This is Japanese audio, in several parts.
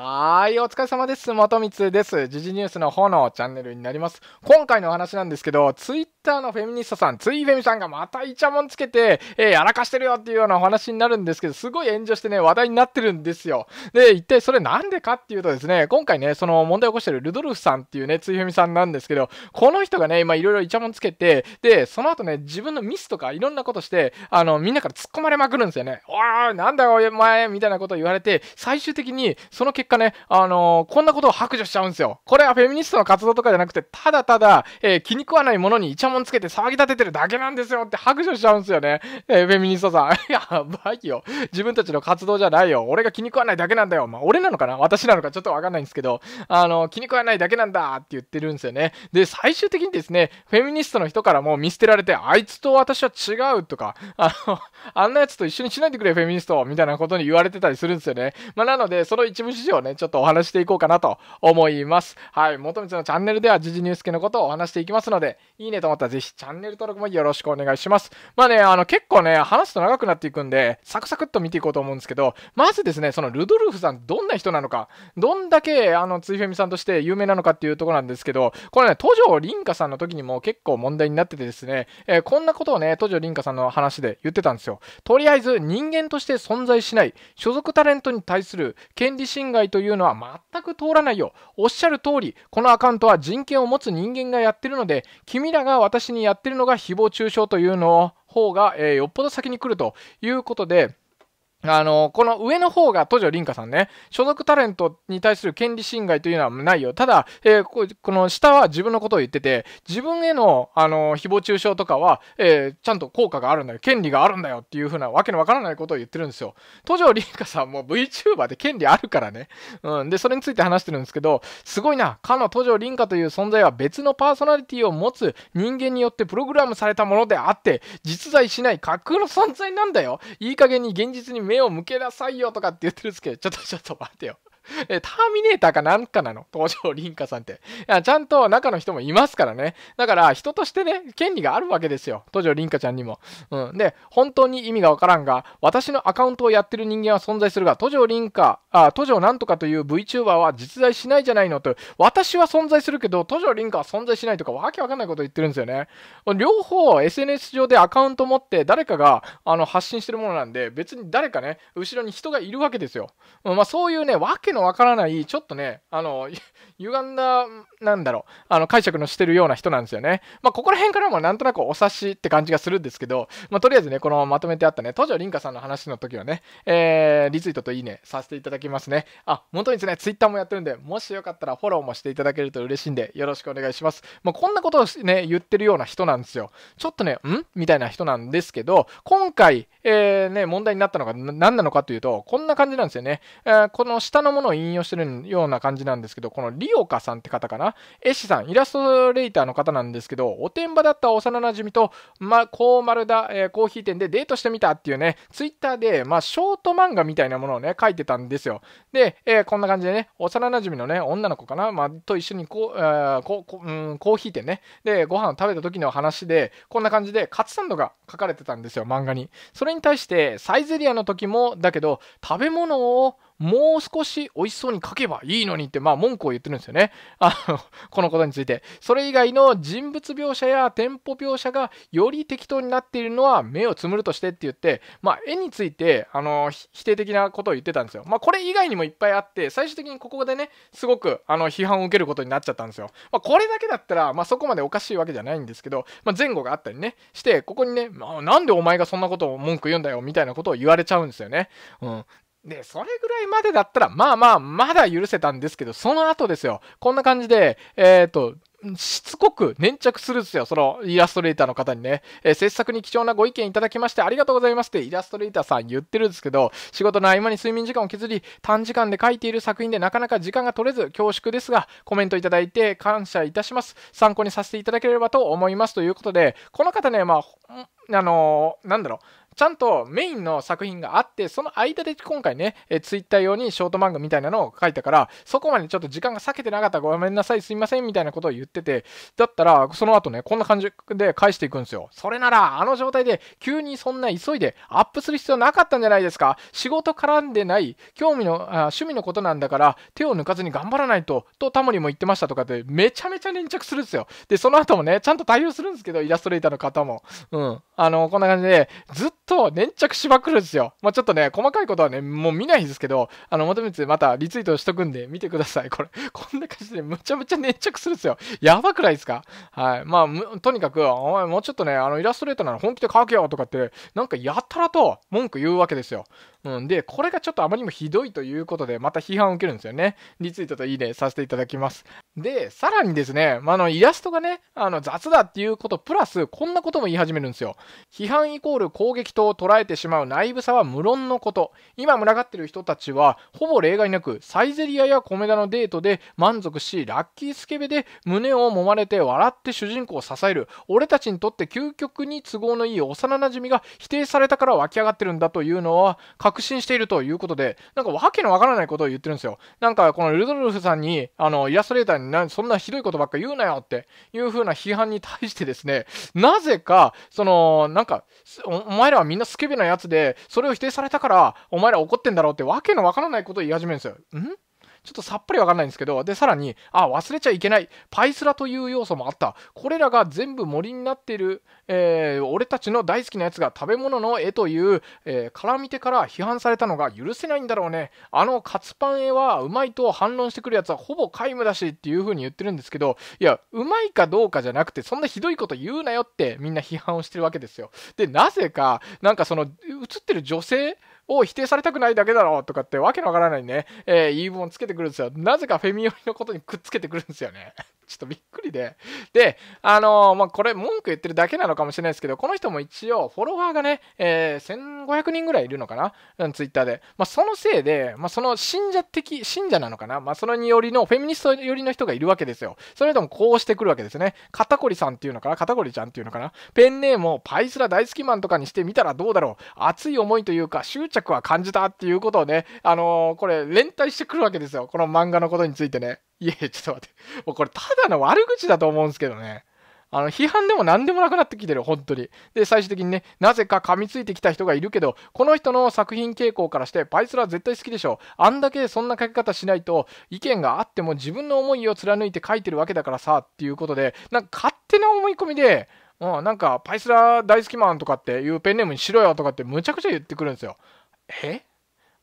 はい、お疲れ様です。元光です。時事ニュースの方のチャンネルになります。今回のお話なんですけど、ツイッターのフェミニストさん、ついフェミさんがまたイチャモンつけて、えー、やらかしてるよっていうようなお話になるんですけど、すごい炎上してね、話題になってるんですよ。で、一体それなんでかっていうとですね、今回ね、その問題を起こしてるルドルフさんっていうね、ついフェミさんなんですけど、この人がね、今いろいろイチャモンつけて、で、その後ね、自分のミスとかいろんなことして、あの、みんなから突っ込まれまくるんですよね。おー、なんだよ、お前みたいなことを言われて、最終的に、その結果ね、あのー、こんなことを白状しちゃうんですよ。これはフェミニストの活動とかじゃなくて、ただただ、えー、気に食わないものにイチャモン文つけて騒ぎ立ててるだけなんですよって白状しちゃうんですよね。えー、フェミニストさん。やばいよ。自分たちの活動じゃないよ。俺が気に食わないだけなんだよ。まあ、俺なのかな私なのかちょっとわかんないんですけど、あの、気に食わないだけなんだって言ってるんですよね。で、最終的にですね、フェミニストの人からも見捨てられて、あいつと私は違うとか、あの、あんなやつと一緒にしないでくれ、フェミニストみたいなことに言われてたりするんですよね。まあ、なので、その一部事情をね、ちょっとお話していこうかなと思います。はい、元光のチャンネルでは時事ニュース系のことをお話していきますので、いいねと思ってたぜひチャンネル登録もよろしくお願いします。まあね、あの結構ね、話すと長くなっていくんで、サクサクっと見ていこうと思うんですけど、まずですね、そのルドルフさん、どんな人なのか、どんだけあのついフェミさんとして有名なのかっていうところなんですけど、これね、東条凛香さんの時にも結構問題になっててですね、えー、こんなことをね、東条凛香さんの話で言ってたんですよ。とりあえず、人間として存在しない、所属タレントに対する権利侵害というのは全く通らないよ。おっしゃる通り、このアカウントは人権を持つ人間がやってるので、君らが私にやってるのが誹謗中傷というの方が、えー、よっぽど先に来るということで、あの、この上の方が、都城凛花さんね、所属タレントに対する権利侵害というのはないよ。ただ、えー、この下は自分のことを言ってて、自分への、あの、誹謗中傷とかは、えー、ちゃんと効果があるんだよ。権利があるんだよっていうふうな、わけのわからないことを言ってるんですよ。都城凛花さんも VTuber で権利あるからね。うん。で、それについて話してるんですけど、すごいな。かの都城凛花という存在は別のパーソナリティを持つ人間によってプログラムされたものであって、実在しない架空の存在なんだよ。いい加減に現実に目を向けなさいよとかって言ってるんですけど、ちょっとちょっと待ってよ。え、ターミネーターかなんかなの東条凛花さんって。いや、ちゃんと中の人もいますからね。だから、人としてね、権利があるわけですよ。東条凛花ちゃんにも。うん。で、本当に意味がわからんが、私のアカウントをやってる人間は存在するが、東条凛花、あ、東条なんとかという VTuber は実在しないじゃないのと、私は存在するけど、東条凛花は存在しないとか、わけわかんないこと言ってるんですよね。両方、SNS 上でアカウント持って、誰かが、あの、発信してるものなんで、別に誰かね、後ろに人がいるわけですよ。うん、まあ、そういうね、わけののわからない、ちょっとね、あの、歪んだ、なんだろう、あの、解釈のしてるような人なんですよね。まあ、ここら辺からもなんとなくお察しって感じがするんですけど、まあ、とりあえずね、このまとめてあったね、東条凛香さんの話の時はね、えー、リツイートといいね、させていただきますね。あ、本当にですね、ツイッターもやってるんで、もしよかったらフォローもしていただけると嬉しいんで、よろしくお願いします。まあ、こんなことをね、言ってるような人なんですよ。ちょっとね、んみたいな人なんですけど、今回、えー、ね、問題になったのが何なのかというと、こんな感じなんですよね。えー、この下のもののを引用してるような感じなんですけど、このリオカさんって方かな絵師さん、イラストレーターの方なんですけど、おてんばだった幼なじみと、ま、こう丸だ、えー、コーヒー店でデートしてみたっていうね、ツイッターで、まあ、ショート漫画みたいなものをね、書いてたんですよ。で、えー、こんな感じでね、幼なじみのね、女の子かな、まあ、と一緒にこう、えー、ここうん、コーヒー店ね、で、ご飯を食べた時の話で、こんな感じで、カツサンドが書かれてたんですよ、漫画に。それに対して、サイゼリアの時も、だけど、食べ物を、もう少し美味しそうに書けばいいのにって、まあ文句を言ってるんですよね。あの、このことについて。それ以外の人物描写や店舗描写がより適当になっているのは目をつむるとしてって言って、まあ絵について、あの、否定的なことを言ってたんですよ。まあこれ以外にもいっぱいあって、最終的にここでね、すごく、あの、批判を受けることになっちゃったんですよ。まあこれだけだったら、まあそこまでおかしいわけじゃないんですけど、まあ前後があったりね、して、ここにね、まあ、なんでお前がそんなことを文句言うんだよみたいなことを言われちゃうんですよね。うん。で、それぐらいまでだったら、まあまあ、まだ許せたんですけど、その後ですよ。こんな感じで、えっ、ー、と、しつこく粘着するんですよ。そのイラストレーターの方にね、えー、制作に貴重なご意見いただきましてありがとうございますってイラストレーターさん言ってるんですけど、仕事の合間に睡眠時間を削り、短時間で書いている作品でなかなか時間が取れず恐縮ですが、コメントいただいて感謝いたします。参考にさせていただければと思いますということで、この方ね、まあ、あのー、なんだろう、ちゃんとメインの作品があって、その間で今回ね、えー、ツイッター用にショート漫画みたいなのを書いたから、そこまでちょっと時間が割けてなかったごめんなさい、すいません、みたいなことを言ってて、だったら、その後ね、こんな感じで返していくんですよ。それなら、あの状態で急にそんな急いでアップする必要なかったんじゃないですか仕事絡んでない、興味のあ、趣味のことなんだから、手を抜かずに頑張らないと、とタモリも言ってましたとかって、めちゃめちゃ粘着するんですよ。で、その後もね、ちゃんと対応するんですけど、イラストレーターの方も。うん。あの、こんな感じで、ずっとと粘着しまくるんですよ。まあ、ちょっとね、細かいことはね、もう見ないんですけど、あの、ともとまたリツイートしとくんで、見てください。これ、こんな感じでむちゃむちゃ粘着するんですよ。やばくないですかはい。まあ、とにかく、お前もうちょっとね、あの、イラストレーターなら本気で書けよとかって、なんかやたらと文句言うわけですよ。うん、で、これがちょっとあまりにもひどいということで、また批判を受けるんですよね。リツイートといいねさせていただきます。で、さらにですね、まあ、のイラストがね、あの雑だっていうこと、プラス、こんなことも言い始めるんですよ。批判イコール攻撃と捉えてしまう内部差は無論のこと。今群がってる人たちは、ほぼ例外なく、サイゼリアやコメダのデートで満足し、ラッキースケベで胸を揉まれて笑って主人公を支える。俺たちにとって究極に都合のいい幼なじみが否定されたから湧き上がってるんだというのは、確信しているということで、なんかわけのわからないことを言ってるんですよ。なんかこのルドルフさんに、あの、イラストレーターにそんなひどいことばっか言うなよっていう風な批判に対してですね、なぜか、その、なんか、お前らはみんなスケベなやつで、それを否定されたから、お前ら怒ってんだろうってわけのわからないことを言い始めるんですよ。んちょっとさっぱりわかんないんですけど、で、さらに、あ、忘れちゃいけない。パイスラという要素もあった。これらが全部森になっている、えー、俺たちの大好きなやつが食べ物の絵という、えー、絡み手から批判されたのが許せないんだろうね。あのカツパン絵はうまいと反論してくるやつはほぼ皆無だしっていう風に言ってるんですけど、いや、うまいかどうかじゃなくて、そんなひどいこと言うなよってみんな批判をしてるわけですよ。で、なぜか、なんかその映ってる女性を否定されたくないだけだろうとかってわけのわからないね、えー、言い分をつけてくるんですよ。なぜかフェミ寄りのことにくっつけてくるんですよね。ちょっとびっくりで。で、あのー、まあ、これ文句言ってるだけなのかもしれないですけど、この人も一応フォロワーがね、えー、1500人ぐらいいるのかな、うん、ツイッターで。まあ、そのせいで、まあ、その信者的、信者なのかなまあ、そのによりの、フェミニスト寄りの人がいるわけですよ。それともこうしてくるわけですね。肩こりさんっていうのかな肩こりちゃんっていうのかなペンネームをパイスラ大好きマンとかにしてみたらどうだろう熱い思いというか、執着着は感じたっていうことをね、あのー、これ連帯してくるわけですよ。この漫画のことについてね。いえ、ちょっと待って。もうこれただの悪口だと思うんですけどね。あの批判でも何でもなくなってきてる、本当に。で、最終的にね、なぜか噛みついてきた人がいるけど、この人の作品傾向からして、パイスラは絶対好きでしょう。あんだけそんな書き方しないと、意見があっても自分の思いを貫いて書いてるわけだからさ、っていうことで、なんか勝手な思い込みで、うん、なんか、パイスラ大好きマンとかっていうペンネームにしろよとかってむちゃくちゃ言ってくるんですよ。え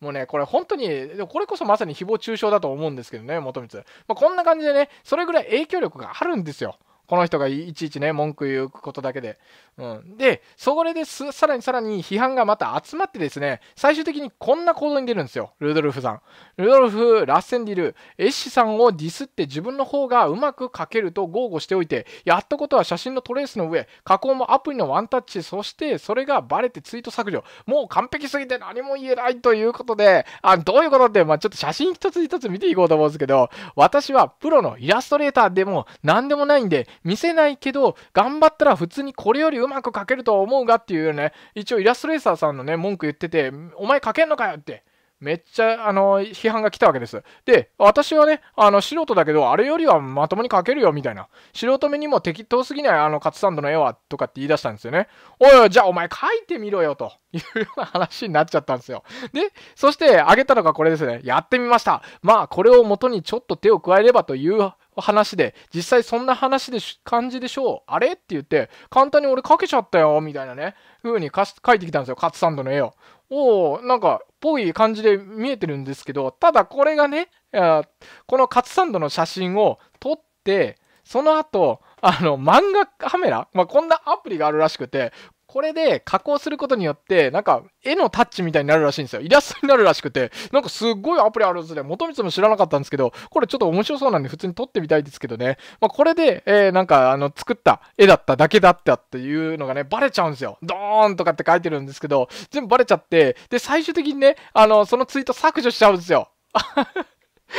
もうね、これ本当に、これこそまさに誹謗中傷だと思うんですけどね、元光。まあ、こんな感じでね、それぐらい影響力があるんですよ。この人がいちいちね、文句言うことだけで。うん、で、それですさらにさらに批判がまた集まってですね、最終的にこんな行動に出るんですよ、ルドルフさん。ルドルフ・ラッセンディル、エッシさんをディスって自分の方がうまく書けると豪語しておいて、やったことは写真のトレースの上、加工もアプリのワンタッチ、そしてそれがバレてツイート削除。もう完璧すぎて何も言えないということで、あどういうことって、まあ、ちょっと写真一つ一つ見ていこうと思うんですけど、私はプロのイラストレーターでも何でもないんで、見せないけど、頑張ったら普通にこれよりうまく描けるとは思うがっていうね、一応イラストレーサーさんのね、文句言ってて、お前描けんのかよって。めっちゃ、あの、批判が来たわけです。で、私はね、あの、素人だけど、あれよりはまともに描けるよ、みたいな。素人目にも適当すぎない、あの、カツサンドの絵は、とかって言い出したんですよね。おいおい、じゃあお前描いてみろよ、というような話になっちゃったんですよ。で、そして、あげたのがこれですね。やってみました。まあ、これを元にちょっと手を加えればという話で、実際そんな話で感じでしょう。あれって言って、簡単に俺書けちゃったよ、みたいなね、風に書いてきたんですよ、カツサンドの絵を。おなんか、ぽい感じで見えてるんですけど、ただこれがね、このカツサンドの写真を撮って、その後、あの、漫画カメラ、まあ、こんなアプリがあるらしくて、これで加工することによって、なんか絵のタッチみたいになるらしいんですよ。イラストになるらしくて、なんかすっごいアプリあるんですね。元光も知らなかったんですけど、これちょっと面白そうなんで普通に撮ってみたいですけどね。まあ、これで、えー、なんかあの作った絵だっただけだったっていうのがね、バレちゃうんですよ。ドーンとかって書いてるんですけど、全部バレちゃって、で、最終的にね、あの、そのツイート削除しちゃうんですよ。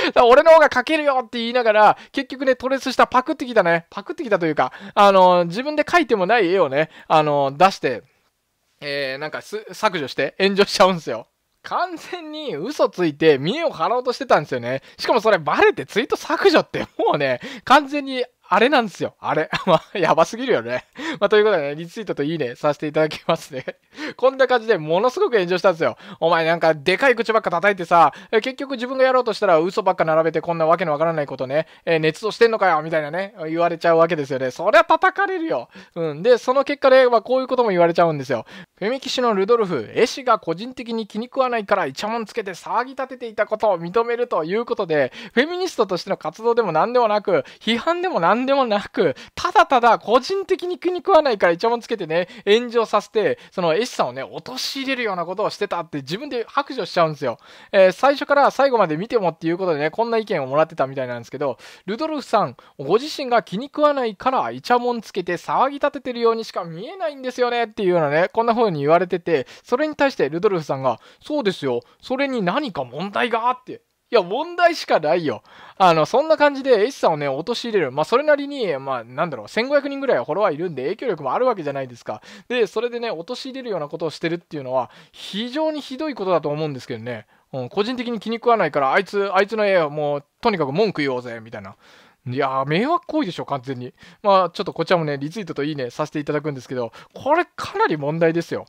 俺の方が書けるよって言いながら、結局ね、トレースしたパクってきたね。パクってきたというか、あの、自分で書いてもない絵をね、あの、出して、えー、なんか削除して炎上しちゃうんですよ。完全に嘘ついて見栄を張ろうとしてたんですよね。しかもそれバレてツイート削除ってもうね、完全にあれなんですよ。あれ。まあ、やばすぎるよね。まあ、ということでね、リツイートといいねさせていただきますね。こんな感じでものすごく炎上したんですよ。お前なんかでかい口ばっか叩いてさ、結局自分がやろうとしたら嘘ばっか並べてこんなわけのわからないことね、えー、としてんのかよみたいなね、言われちゃうわけですよね。そりゃ叩かれるよ。うん。で、その結果で、まあ、こういうことも言われちゃうんですよ。フェミ騎士のルドルフ、絵師が個人的に気に食わないからイチャモンつけて騒ぎ立てていたことを認めるということで、フェミニストとしての活動でも何でもなく、批判でも何でもなく、ただただ個人的に気に食わないからイチャモンつけてね、炎上させて、その絵師さんをね、陥れるようなことをしてたって自分で白状しちゃうんですよ。えー、最初から最後まで見てもっていうことでね、こんな意見をもらってたみたいなんですけど、ルドルフさん、ご自身が気に食わないからイチャモンつけて騒ぎ立ててるようにしか見えないんですよねっていうようなね、こんな風風に言われてて、それに対してルドルフさんが、そうですよ、それに何か問題があって、いや、問題しかないよ。あの、そんな感じで、エシさんをね、陥れる。まあ、それなりに、まあ、なんだろう、1500人ぐらいフォロワーいるんで、影響力もあるわけじゃないですか。で、それでね、陥れるようなことをしてるっていうのは、非常にひどいことだと思うんですけどね。うん、個人的に気に食わないから、あいつ、あいつの絵をもう、とにかく文句言おうぜ、みたいな。いやー、迷惑行為でしょ、完全に。まあ、ちょっとこちらもね、リツイートといいね、させていただくんですけど、これかなり問題ですよ。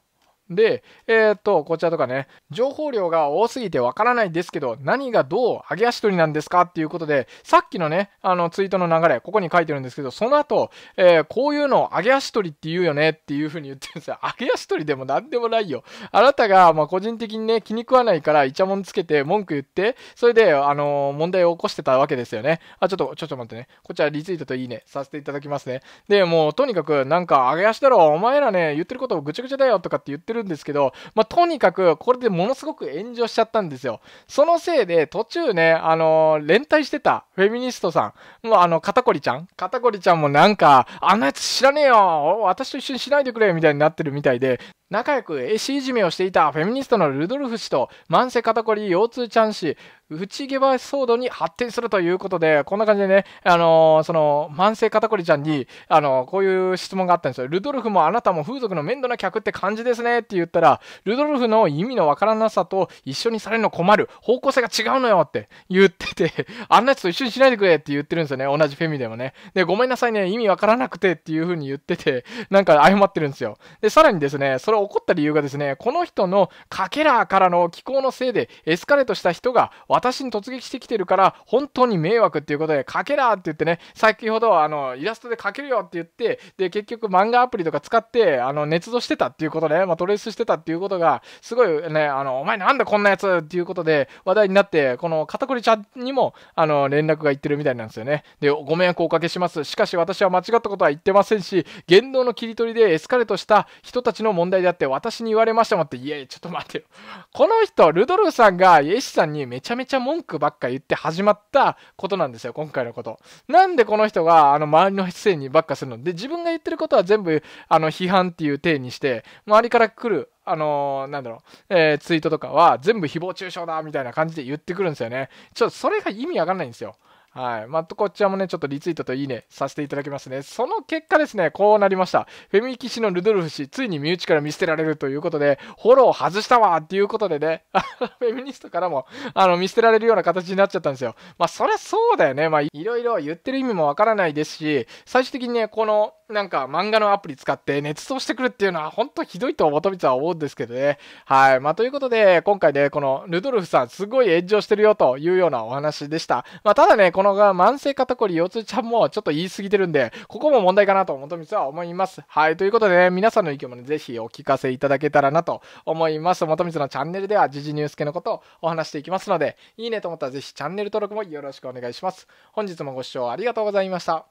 で、えー、っと、こちらとかね、情報量が多すぎてわからないですけど、何がどう揚げ足取りなんですかっていうことで、さっきのね、あのツイートの流れ、ここに書いてるんですけど、その後、えー、こういうのを揚げ足取りって言うよねっていう風に言ってるんですよ。揚げ足取りでも何でもないよ。あなたが、まあ、個人的にね、気に食わないからイチャモンつけて文句言って、それで、あのー、問題を起こしてたわけですよね。あ、ちょっと、ちょっと待ってね。こちらリツイートといいね、させていただきますね。で、もう、とにかく、なんか、揚げ足だろ、お前らね、言ってることをぐちゃぐちゃだよとかって言ってるるんですけど、まあ、とにかくこれでものすごく炎上しちゃったんですよ。そのせいで途中ね、あのー、連帯してたフェミニストさん、もうあの、肩こりちゃん肩こりちゃんもなんか、あんなやつ知らねえよ私と一緒にしないでくれみたいになってるみたいで、仲良く絵師いじめをしていたフェミニストのルドルフ氏と慢性肩こり腰痛ちゃん氏内ち毛羽騒動に発展するということで、こんな感じでね、あのー、その、慢性肩こりちゃんに、あのー、こういう質問があったんですよ。ルドルフもあなたも風俗の面倒な客って感じですねって言ったら、ルドルフの意味のわからなさと一緒にされるの困る。方向性が違うのよって言ってて、あんなやつと一緒にしないでくれって言ってるんですよね。同じフェミでもね。で、ごめんなさいね、意味わからなくてっていうふうに言ってて、なんか謝ってるんですよ。で、さらにですね、それが起こった理由がですね、この人のかけらからの気候のせいでエスカレートした人が私に突撃してきてるから、本当に迷惑っていうことで、かけらって言ってね、先ほどあのイラストでかけるよって言って、で、結局漫画アプリとか使って、あの、捏造してたっていうことで、まあ、トレースしてたっていうことが、すごいね、あの、お前なんでこんなやつっていうことで話題になって、この片栗ちゃんにも、あの、連絡がいってるみたいなんですよね。で、ご迷惑をおかけします。しかし私は間違ったことは言ってませんし、言動の切り取りでエスカレートした人たちの問題でだって私に言われましたもんって、いやいや、ちょっと待てよ。この人、ルドルフさんが、イエシさんにめちゃめちゃ文句ばっか言って始まったことなんですよ、今回のこと。なんでこの人が、あの、周りのせいにばっかするので、自分が言ってることは全部、あの、批判っていう体にして、周りから来る、あのー、なんだろう、えー、ツイートとかは全部誹謗中傷だみたいな感じで言ってくるんですよね。ちょっとそれが意味わかんないんですよ。はい。まあ、こちらもね、ちょっとリツイートといいね、させていただきますね、その結果ですね、こうなりました。フェミキ士のルドルフ氏、ついに身内から見捨てられるということで、フォロー外したわっていうことでね、フェミニストからも、あの、見捨てられるような形になっちゃったんですよ。まあ、そりゃそうだよね。まあ、いろいろ言ってる意味もわからないですし、最終的にね、この、なんか漫画のアプリ使って熱造してくるっていうのは本当ひどいと元めては思うんですけどね。はい。まあ、ということで、今回ね、このルドルフさんすごい炎上してるよというようなお話でした。まあ、ただね、こののが慢性肩こり腰痛ちゃんもちょっと言い過ぎてるんで、ここも問題かなと元光は思います。はい。ということでね、皆さんの意見もね、ぜひお聞かせいただけたらなと思います。元光のチャンネルでは、時事ニュース系のことをお話していきますので、いいねと思ったらぜひチャンネル登録もよろしくお願いします。本日もご視聴ありがとうございました。